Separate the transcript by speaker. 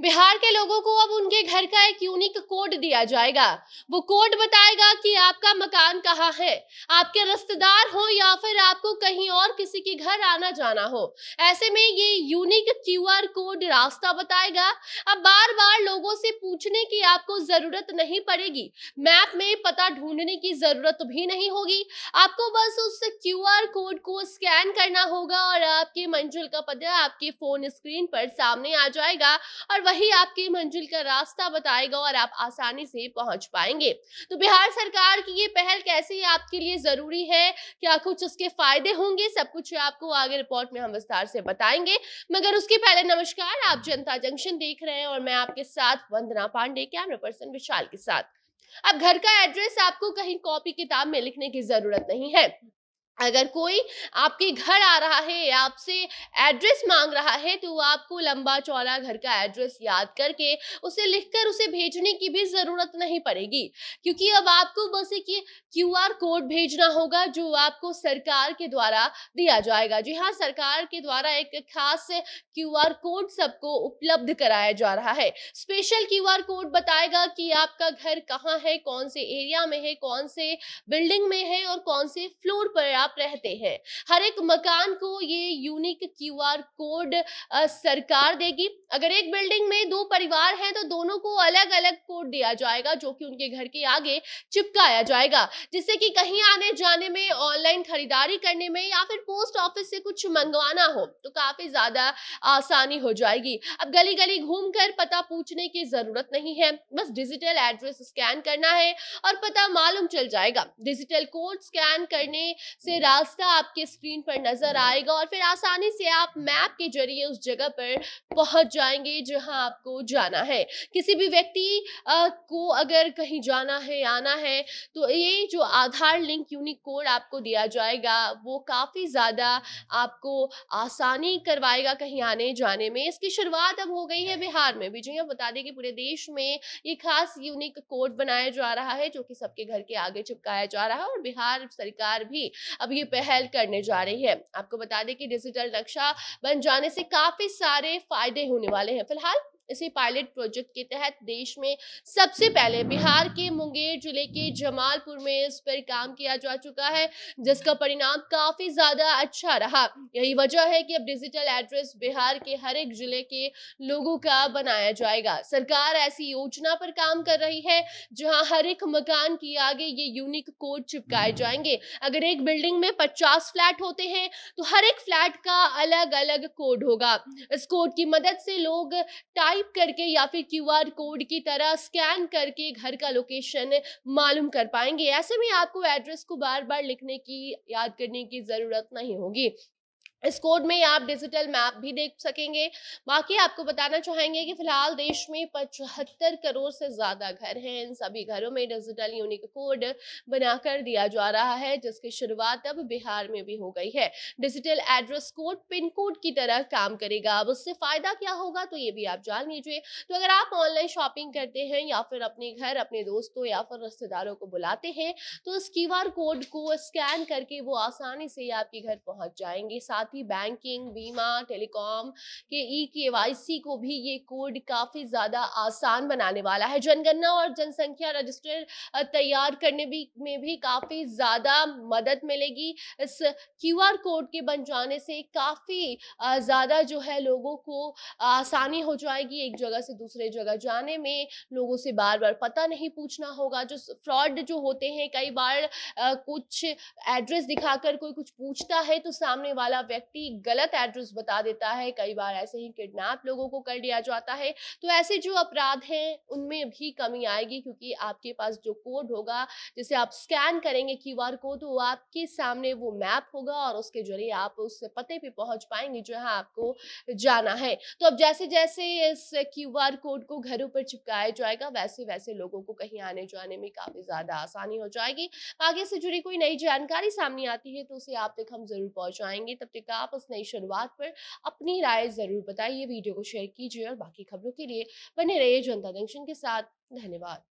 Speaker 1: बिहार के लोगों को अब उनके घर का एक यूनिक कोड दिया जाएगा वो कोड बताएगा कि आपका मकान कहाँ है आपके रिश्तेदार हो या फिर आपको कहीं और किसी के घर आना जाना हो ऐसे में ये यूनिक क्यूआर कोड रास्ता बताएगा अब बार बार लोगों से पूछने की आपको जरूरत नहीं पड़ेगी मैप में पता ढूंढने की जरूरत भी नहीं होगी आपको बस उस क्यू कोड को स्कैन करना होगा और आपकी मंजिल का पता आपके फोन स्क्रीन पर सामने आ जाएगा और वही आपकी मंजिल का रास्ता बताएगा और आप आसानी से पहुंच पाएंगे तो बिहार सरकार की ये पहल कैसे आपके लिए जरूरी है क्या कुछ उसके फायदे होंगे सब कुछ आपको आगे रिपोर्ट में हम विस्तार से बताएंगे मगर उसके पहले नमस्कार आप जनता जंक्शन देख रहे हैं और मैं आपके साथ वंदना पांडे कैमरा पर्सन विशाल के साथ अब घर का एड्रेस आपको कहीं कॉपी किताब में लिखने की जरूरत नहीं है अगर कोई आपके घर आ रहा है आपसे एड्रेस मांग रहा है तो आपको लंबा चौड़ा घर का एड्रेस याद करके उसे लिखकर उसे भेजने की भी ज़रूरत नहीं पड़ेगी क्योंकि अब आपको बस एक क्यू आर कोड भेजना होगा जो आपको सरकार के द्वारा दिया जाएगा जी हाँ सरकार के द्वारा एक खास क्यू आर कोड सबको उपलब्ध कराया जा रहा है स्पेशल क्यू आर कोड बताएगा कि आपका घर कहाँ है कौन से एरिया में है कौन से बिल्डिंग में है और कौन से फ्लोर पर आप आप रहते हैं हर एक मकान को ये यूनिक क्यूआर कोड सरकार देगी अगर एक बिल्डिंग में दो परिवार हैं तो दोनों को अलग अलग कोड दिया जाएगा जो कि उनके घर के आगे चिपकाया जाएगा जिससे कि कहीं आने जाने में ऑनलाइन खरीदारी करने में या फिर पोस्ट ऑफिस से कुछ मंगवाना हो तो काफी ज्यादा आसानी हो जाएगी अब गली गली घूम पता पूछने की जरूरत नहीं है बस डिजिटल एड्रेस स्कैन करना है और पता मालूम चल जाएगा डिजिटल कोड स्कैन करने से रास्ता आपके स्क्रीन पर नज़र आएगा और फिर आसानी से आप मैप के जरिए उस जगह पर पहुंच जाएंगे जहां आपको जाना है किसी भी व्यक्ति को अगर कहीं जाना है आना है तो ये जो आधार लिंक यूनिक कोड आपको दिया जाएगा वो काफ़ी ज़्यादा आपको आसानी करवाएगा कहीं आने जाने में इसकी शुरुआत अब हो गई है बिहार में भी जी बता दें कि पूरे देश में ये खास यूनिक कोड बनाया जा रहा है जो कि सबके घर के आगे चिपकाया जा रहा है और बिहार सरकार भी अब अब ये पहल करने जा रही है आपको बता दें कि डिजिटल नक्शा बन जाने से काफी सारे फायदे होने वाले हैं फिलहाल इसी पायलट प्रोजेक्ट के तहत देश में सबसे पहले बिहार के मुंगेर जिले के जमालपुर में इस पर काम किया जा चुका है जिसका परिणाम काफी ज्यादा अच्छा रहा यही वजह है कि अब डिजिटल एड्रेस बिहार के हर एक जिले के लोगों का बनाया जाएगा सरकार ऐसी योजना पर काम कर रही है जहां हर एक मकान की आगे ये यूनिक कोड चिपकाए जाएंगे अगर एक बिल्डिंग में पचास फ्लैट होते हैं तो हर एक फ्लैट का अलग अलग कोड होगा इस कोड की मदद से लोग टाइल स्वाइप करके या फिर क्यूआर कोड की तरह स्कैन करके घर का लोकेशन मालूम कर पाएंगे ऐसे में आपको एड्रेस को बार बार लिखने की याद करने की ज़रूरत नहीं होगी इस कोड में आप डिजिटल मैप भी देख सकेंगे बाकी आपको बताना चाहेंगे कि फिलहाल देश में पचहत्तर करोड़ से ज़्यादा घर हैं इन सभी घरों में डिजिटल यूनिक कोड बनाकर दिया जा रहा है जिसकी शुरुआत अब बिहार में भी हो गई है digital address code pin code की तरह काम करेगा अब उससे फ़ायदा क्या होगा तो ये भी आप जान लीजिए तो अगर आप ऑनलाइन शॉपिंग करते हैं या फिर अपने घर अपने दोस्तों या फिर रिश्तेदारों को बुलाते हैं तो इस क्यू कोड को स्कैन करके वो आसानी से आपके घर पहुँच जाएंगे साथ साथ ही बैंकिंग बीमा टेलीकॉम के ई के को भी ये कोड काफी ज्यादा आसान बनाने वाला है जनगणना और जनसंख्या रजिस्टर तैयार करने भी में भी काफी ज्यादा मदद मिलेगी इस क्यू कोड के बन जाने से काफी ज्यादा जो है लोगों को आसानी हो जाएगी एक जगह से दूसरे जगह जाने में लोगों से बार बार पता नहीं पूछना होगा जो फ्रॉड जो होते हैं कई बार कुछ एड्रेस दिखाकर कोई कुछ पूछता है तो सामने वाला व्यक्ति गलत एड्रेस बता देता है कई बार ऐसे ही किडनैप लोगों को कर लिया जाता है तो ऐसे जो अपराध हैं उनमें भी कमी आएगी क्योंकि आपके पास जो कोड होगा जिसे आप स्कैन करेंगे क्यू आर कोड तो आपके सामने वो मैप होगा और उसके जरिए आप उस पते पर पहुंच पाएंगे जो है आपको जाना है तो अब जैसे जैसे इस क्यू आर कोड को घरों पर चिपकाया जाएगा वैसे वैसे लोगों को कहीं आने जाने में काफी ज्यादा आसानी हो जाएगी आगे से जुड़ी कोई नई जानकारी सामने आती है तो उसे आप तक हम जरूर पहुंचाएंगे तब तक का आप उस नई शुरुआत पर अपनी राय जरूर बताइए वीडियो को शेयर कीजिए और बाकी खबरों के लिए बने रहिए जनता जंक्शन के साथ धन्यवाद